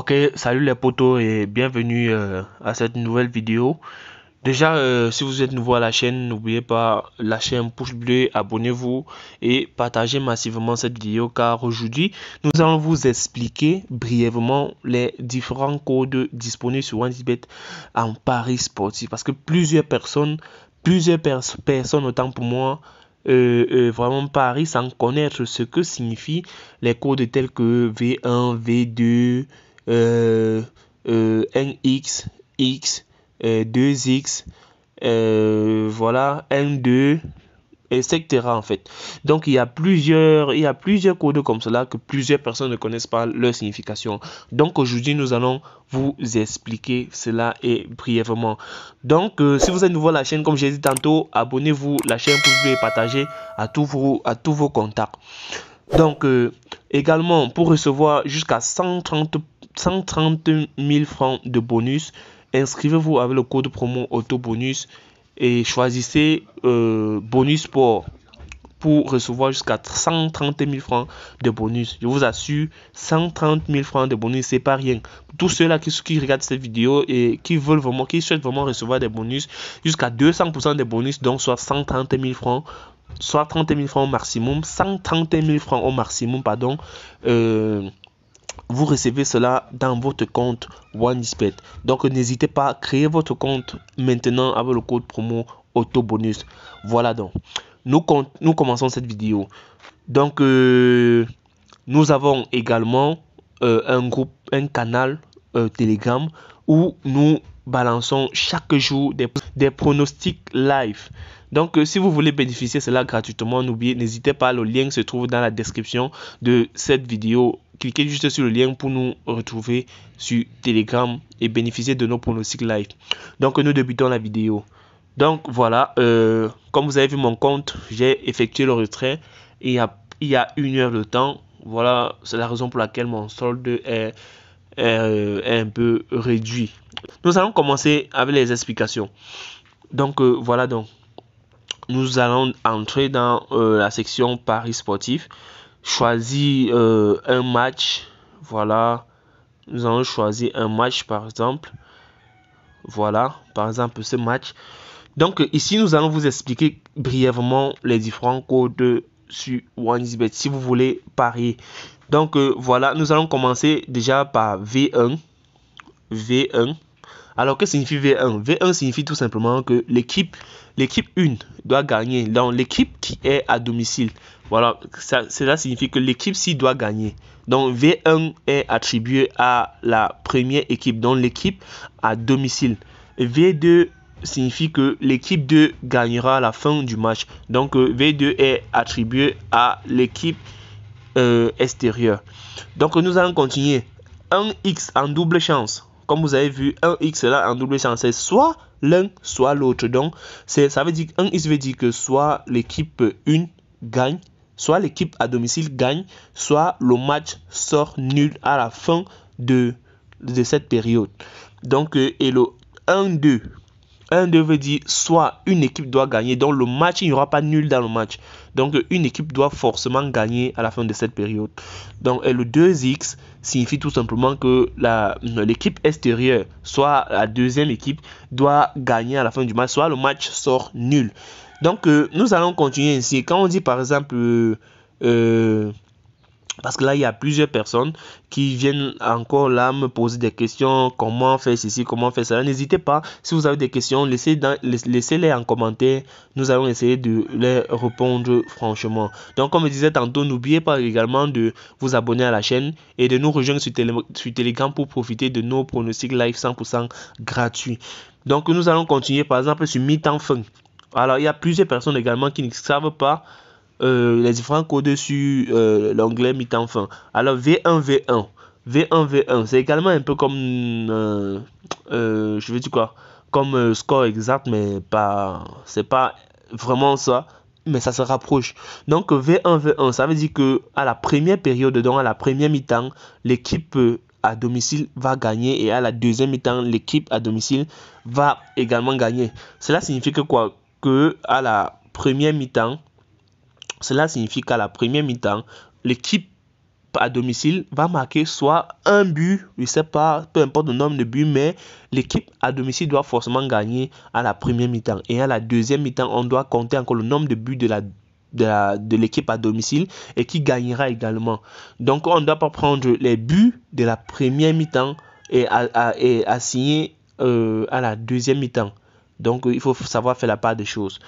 Ok, salut les potos et bienvenue euh, à cette nouvelle vidéo. Déjà, euh, si vous êtes nouveau à la chaîne, n'oubliez pas lâcher un pouce bleu, abonnez-vous et partagez massivement cette vidéo car aujourd'hui, nous allons vous expliquer brièvement les différents codes disponibles sur OneDibet en Paris sportif parce que plusieurs personnes, plusieurs personnes autant pour moi, euh, vraiment Paris sans connaître ce que signifient les codes tels que V1, V2, 1x, euh, euh, x, 2x, euh, voilà, 2, etc. en fait. Donc il y a plusieurs il y a plusieurs codes comme cela que plusieurs personnes ne connaissent pas leur signification. Donc aujourd'hui, nous allons vous expliquer cela et brièvement. Donc si vous êtes nouveau à la chaîne comme j'ai dit tantôt, abonnez-vous la chaîne pour et partager à tous vos à tous vos contacts. Donc également pour recevoir jusqu'à 130 130 000 francs de bonus. Inscrivez-vous avec le code promo AutoBonus et choisissez euh, Bonus pour pour recevoir jusqu'à 130 000 francs de bonus. Je vous assure, 130 000 francs de bonus, c'est pas rien. Tous ceux-là qui, regardent cette vidéo et qui veulent vraiment, qui souhaitent vraiment recevoir des bonus, jusqu'à 200% des bonus, donc soit 130 000 francs, soit 30 000 francs au maximum, 130 000 francs au maximum, pardon. Euh, vous recevez cela dans votre compte OneDispatch. Donc n'hésitez pas à créer votre compte maintenant avec le code promo auto bonus Voilà donc. Nous, nous commençons cette vidéo. Donc euh, nous avons également euh, un groupe, un canal euh, Telegram où nous balançons chaque jour des, pronostics live. Donc, euh, si vous voulez bénéficier cela gratuitement, n'oubliez, n'hésitez pas, le lien se trouve dans la description de cette vidéo. Cliquez juste sur le lien pour nous retrouver sur Telegram et bénéficier de nos pronostics live. Donc, nous débutons la vidéo. Donc, voilà, euh, comme vous avez vu mon compte, j'ai effectué le retrait et il y, a, une heure de temps. Voilà, c'est la raison pour laquelle mon solde est euh, un peu réduit. Nous allons commencer avec les explications. Donc euh, voilà donc. Nous allons entrer dans euh, la section Paris sportif. Choisir euh, un match. Voilà. Nous allons choisir un match par exemple. Voilà. Par exemple ce match. Donc ici nous allons vous expliquer brièvement les différents codes sur OneXBet si vous voulez parier. Donc voilà, nous allons commencer déjà par V1. V1. Alors que signifie V1 V1 signifie tout simplement que l'équipe l'équipe 1 doit gagner. Dans l'équipe qui est à domicile. Voilà, ça, cela signifie que l'équipe ci doit gagner. Donc V1 est attribué à la première équipe, donc l'équipe à domicile. V2 signifie que l'équipe 2 gagnera à la fin du match. Donc V2 est attribué à l'équipe euh, extérieure. Donc nous allons continuer. 1x en double chance comme vous avez vu, un x là en double chance, c'est soit l'un, soit l'autre. Donc, ça veut dire un x veut dire que soit l'équipe 1 gagne, soit l'équipe à domicile gagne, soit le match sort nul à la fin de, de cette période. Donc, euh, et le 1-2 un devait dire soit une équipe doit gagner, donc le match, il n'y aura pas nul dans le match. Donc une équipe doit forcément gagner à la fin de cette période. Donc et le 2x signifie tout simplement que l'équipe extérieure, soit la deuxième équipe, doit gagner à la fin du match, soit le match sort nul. Donc euh, nous allons continuer ainsi. Quand on dit par exemple... Euh, euh, parce que là, il y a plusieurs personnes qui viennent encore là me poser des questions. Comment faire ceci, comment faire cela. N'hésitez pas, si vous avez des questions, laissez les en commentaire. Nous allons essayer de les répondre franchement. Donc, comme je disais tantôt, n'oubliez pas également de vous abonner à la chaîne et de nous rejoindre sur, Telegram pour profiter de nos pronostics live 100% gratuits. Donc, nous allons continuer par exemple sur mi-temps fin. Alors, il y a plusieurs personnes également qui ne savent pas euh, les différents codes sur euh, l'onglet mi-temps fin. Alors V1, V1. V1, V1. C'est également un peu comme. Euh, euh, je veux dire quoi Comme score exact, mais pas. C'est pas vraiment ça mais ça se rapproche. Donc V1 V1, ça veut dire que à la première période, donc à la première mi-temps, l'équipe à domicile va gagner et à la deuxième mi-temps, l'équipe à domicile va également gagner. Cela signifie que quoi Que à la première mi-temps, cela signifie qu'à la première mi-temps, l'équipe à domicile va marquer soit un but, je ne sais pas, peu importe le nombre de buts, mais l'équipe à domicile doit forcément gagner à la première mi-temps. Et à la deuxième mi-temps, on doit compter encore le nombre de buts de l'équipe à domicile et qui gagnera également. Donc on ne doit pas prendre les buts de la première mi-temps et, assigner euh, à la deuxième mi-temps. Donc il faut savoir faire la part des choses.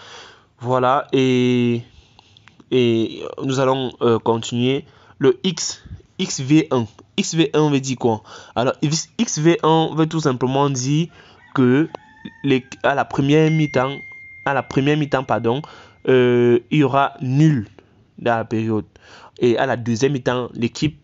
Voilà, et et nous allons euh, continuer le X XV1. XV1 veut dire quoi Alors XV1 veut tout simplement dire que les, à la première mi-temps, à la première mi-temps pardon, euh, il y aura nul dans la période et à la deuxième mi-temps, l'équipe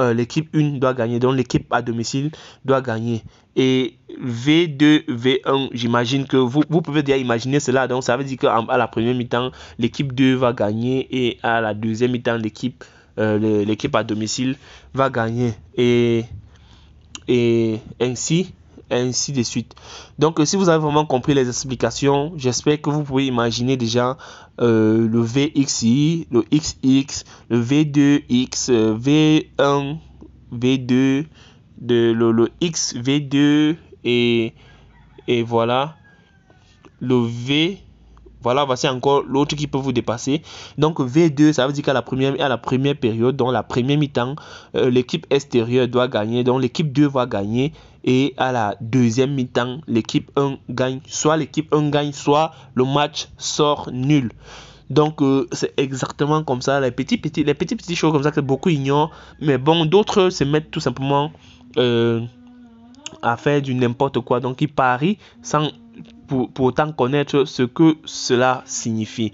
euh, l'équipe 1 doit gagner, donc l'équipe à domicile doit gagner. Et V2, V1, j'imagine que vous, vous pouvez déjà imaginer cela. Donc ça veut dire qu'à la première mi-temps, l'équipe 2 va gagner et à la deuxième mi-temps, l'équipe euh, l'équipe à domicile va gagner. Et, et ainsi, ainsi de suite. Donc euh, si vous avez vraiment compris les explications, j'espère que vous pouvez imaginer déjà euh, le VXI, le XX, le V2X, V1, V2, de, le, le X, V2 et, et voilà, le V voilà, voici encore l'autre qui peut vous dépasser. Donc V2, ça veut dire qu'à la première, à la première période, dans la première mi-temps, euh, l'équipe extérieure doit gagner, donc l'équipe 2 va gagner. Et à la deuxième mi-temps, l'équipe 1 gagne. Soit l'équipe 1 gagne, soit le match sort nul. Donc euh, c'est exactement comme ça, les petits, petits, les petits petits choses comme ça que beaucoup ignorent. Mais bon, d'autres se mettent tout simplement euh, à faire du n'importe quoi. Donc ils parient sans pour, autant connaître ce que cela signifie.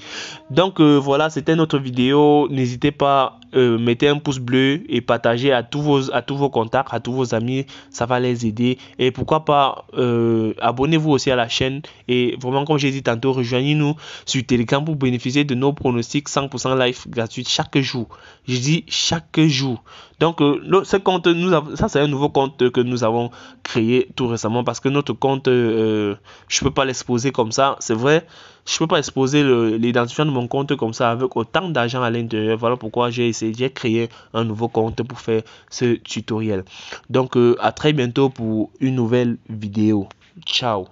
Donc euh, voilà, c'était notre vidéo. N'hésitez pas euh, mettez un pouce bleu et partagez à tous vos à tous vos contacts, à tous vos amis, ça va les aider. Et pourquoi pas euh, abonnez-vous aussi à la chaîne et vraiment comme j'ai dit tantôt, rejoignez-nous sur Telegram pour bénéficier de nos pronostics 100% live gratuits chaque jour. Je dis chaque jour. Donc euh, ce compte nous ça c'est un nouveau compte que nous avons créé tout récemment parce que notre compte je peux pas l'exposer comme ça, c'est vrai je peux pas exposer l'identifiant de mon compte comme ça avec autant d'argent à l'intérieur. Voilà pourquoi j'ai essayé, de créer un nouveau compte pour faire ce tutoriel. Donc euh, à très bientôt pour une nouvelle vidéo. Ciao